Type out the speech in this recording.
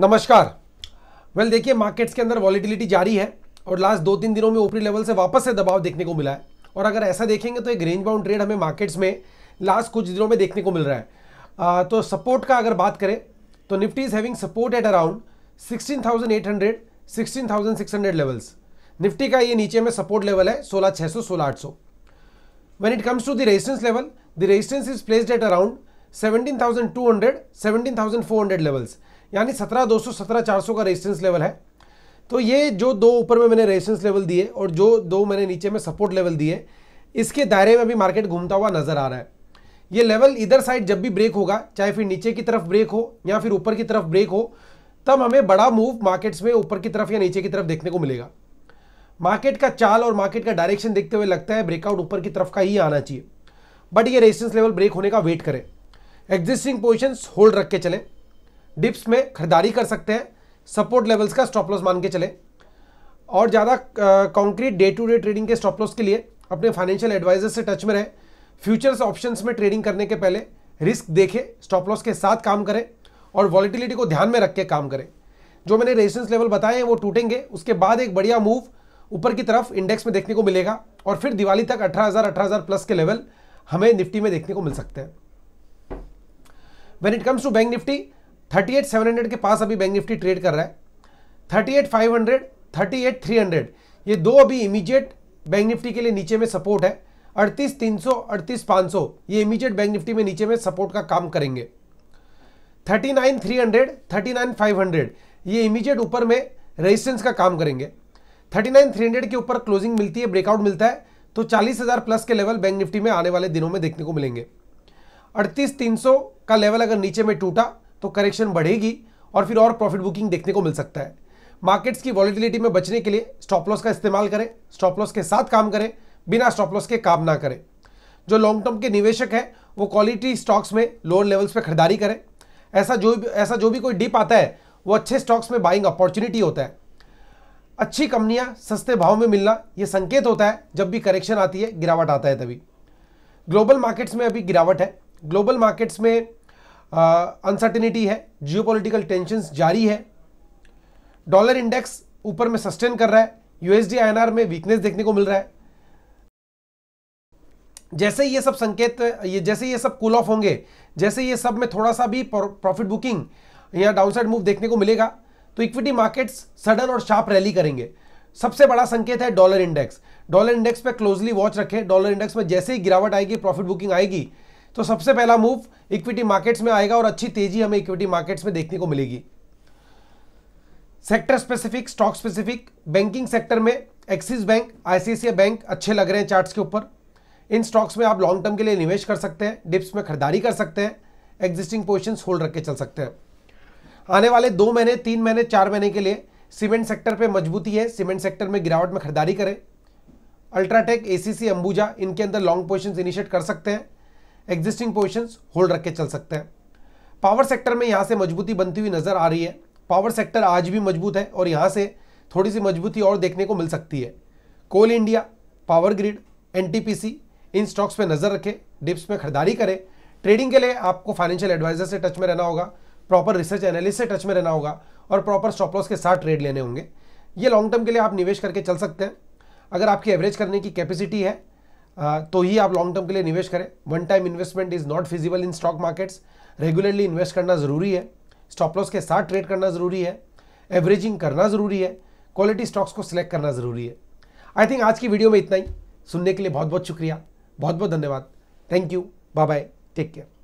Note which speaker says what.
Speaker 1: नमस्कार वेल देखिए मार्केट्स के अंदर वॉलीटिलिटी जारी है और लास्ट दो तीन दिनों में ऊपरी लेवल से वापस से दबाव देखने को मिला है और अगर ऐसा देखेंगे तो एक रेंज बाउंड ट्रेड हमें मार्केट्स में लास्ट कुछ दिनों में देखने को मिल रहा है आ, तो सपोर्ट का अगर बात करें तो Nifty is having support at around sixteen thousand levels Nifty का ये नीचे में सपोर्ट लेवल है सोलह छः सौ सोलह आठ सौ when it comes to the resistance level the resistance is placed at around 17,200, thousand levels यानी सत्रह दो सौ सत्रह चार सौ का रेजिस्टेंस लेवल है तो ये जो दो ऊपर में मैंने रेजिस्टेंस लेवल दिए और जो दो मैंने नीचे में सपोर्ट लेवल दिए इसके दायरे में अभी मार्केट घूमता हुआ नजर आ रहा है ये लेवल इधर साइड जब भी ब्रेक होगा चाहे फिर नीचे की तरफ ब्रेक हो या फिर ऊपर की तरफ ब्रेक हो तब हमें बड़ा मूव मार्केट्स में ऊपर की तरफ या नीचे की तरफ देखने को मिलेगा मार्केट का चाल और मार्केट का डायरेक्शन देखते हुए लगता है ब्रेकआउट ऊपर की तरफ का ही आना चाहिए बट ये रेजिस्टेंस लेवल ब्रेक होने का वेट करें एग्जिस्टिंग पोजिशन होल्ड रख के चलें डिप्स में खरीदारी कर सकते हैं सपोर्ट लेवल्स का स्टॉप लॉस मान के चले और ज़्यादा concrete day to day trading के स्टॉप लॉस के लिए अपने फाइनेंशियल एडवाइजर से टच में रहें फ्यूचर्स ऑप्शंस में ट्रेडिंग करने के पहले रिस्क देखें स्टॉप लॉस के साथ काम करें और वॉलिटिलिटी को ध्यान में रख के काम करें जो मैंने रेजिस्टेंस लेवल बताए हैं वो टूटेंगे उसके बाद एक बढ़िया मूव ऊपर की तरफ इंडेक्स में देखने को मिलेगा और फिर दिवाली तक 18,000 18,000 प्लस के लेवल हमें निफ्टी में देखने को मिल सकते हैं when it comes to bank Nifty thirty eight seven hundred के पास अभी बैंक निफ्टी ट्रेड कर रहा है thirty eight five hundred thirty eight three hundred ये दो अभी इमीडिएट बैंक निफ्टी के लिए नीचे में सपोर्ट है अड़तीस तीन सौ अड़तीस पाँच सौ ये इमीडिएट बैंक निफ्टी में नीचे में सपोर्ट का काम करेंगे thirty nine three hundred thirty nine five hundred ये इमीडिएट ऊपर में रेजिस्टेंस का काम करेंगे थर्टी नाइन थ्री हंड्रेड के ऊपर क्लोजिंग मिलती है ब्रेकआउट मिलता है तो चालीस हज़ार प्लस के लेवल बैंक निफ्टी में आने वाले दिनों में देखने को मिलेंगे अड़तीस तीन सौ का लेवल अगर नीचे में टूटा तो करेक्शन बढ़ेगी और फिर और प्रॉफिट बुकिंग देखने को मिल सकता है मार्केट्स की वॉलिटिलिटी में बचने के लिए स्टॉप लॉस का इस्तेमाल करें स्टॉप लॉस के साथ काम करें बिना स्टॉप लॉस के काम ना करें जो लॉन्ग टर्म के निवेशक हैं वो क्वालिटी स्टॉक्स में लोअर लेवल्स पर खरीदारी करें ऐसा जो ऐसा जो भी कोई डिप आता है वो अच्छे स्टॉक्स में बाइंग अपॉर्चुनिटी होता है अच्छी कंपनियां सस्ते भाव में मिलना ये संकेत होता है जब भी करेक्शन आती है गिरावट आता है तभी ग्लोबल मार्केट्स में अभी गिरावट है ग्लोबल मार्केट्स में अनसर्टिनिटी है जियोपॉलिटिकल टेंशंस जारी है डॉलर इंडेक्स ऊपर में सस्टेन कर रहा है यूएसडी आईएनआर में वीकनेस देखने को मिल रहा है जैसे ये सब संकेत ये जैसे ये सब कूल ऑफ होंगे जैसे ये सब में थोड़ा सा भी प्रॉफिट बुकिंग या डाउनसाइड मूव देखने को मिलेगा तो इक्विटी मार्केट्स सडन और शार्प रैली करेंगे सबसे बड़ा संकेत है डॉलर इंडेक्स डॉलर इंडेक्स पे क्लोजली वॉच रखें डॉलर इंडेक्स में जैसे ही गिरावट आएगी प्रॉफिट बुकिंग आएगी तो सबसे पहला मूव इक्विटी मार्केट्स में आएगा और अच्छी तेजी हमें इक्विटी मार्केट्स में देखने को मिलेगी sector specific stock specific banking sector में एक्सिस बैंक आईसीआईसी बैंक अच्छे लग रहे हैं चार्ट्स के ऊपर इन स्टॉक्स में आप लॉन्ग टर्म के लिए निवेश कर सकते हैं डिप्स में खरीदारी कर सकते हैं एग्जिस्टिंग पोजिशन होल्ड रख के चल सकते हैं आने वाले दो महीने तीन महीने चार महीने के लिए सीमेंट सेक्टर पर मजबूती है सीमेंट सेक्टर में गिरावट में खरीदारी करें अल्ट्राटेक एसीसी अंबुजा इनके अंदर लॉन्ग पोजिशन इनिशिएट कर सकते हैं एग्जिस्टिंग पोजिशंस होल्ड रख के चल सकते हैं पावर सेक्टर में यहाँ से मजबूती बनती हुई नज़र आ रही है पावर सेक्टर आज भी मजबूत है और यहाँ से थोड़ी सी मजबूती और देखने को मिल सकती है कोल इंडिया पावर ग्रिड एन इन स्टॉक्स पे नज़र रखें डिप्स में खरीदारी करें ट्रेडिंग के लिए आपको फाइनेंशियल एडवाइजर से टच में रहना होगा प्रॉपर रिसर्च एनालिस्ट से टच में रहना होगा और प्रॉपर स्टॉप लॉस के साथ ट्रेड लेने होंगे ये लॉन्ग टर्म के लिए आप निवेश करके चल सकते हैं अगर आपकी एवरेज करने की कैपेसिटी है तो ही आप लॉन्ग टर्म के लिए निवेश करें one time investment is not feasible in stock markets regularly invest करना ज़रूरी है स्टॉप लॉस के साथ ट्रेड करना ज़रूरी है एवरेजिंग करना ज़रूरी है क्वालिटी स्टॉक्स को सिलेक्ट करना ज़रूरी है आई थिंक आज की वीडियो में इतना ही सुनने के लिए बहुत बहुत शुक्रिया बहुत बहुत धन्यवाद thank you bye bye take care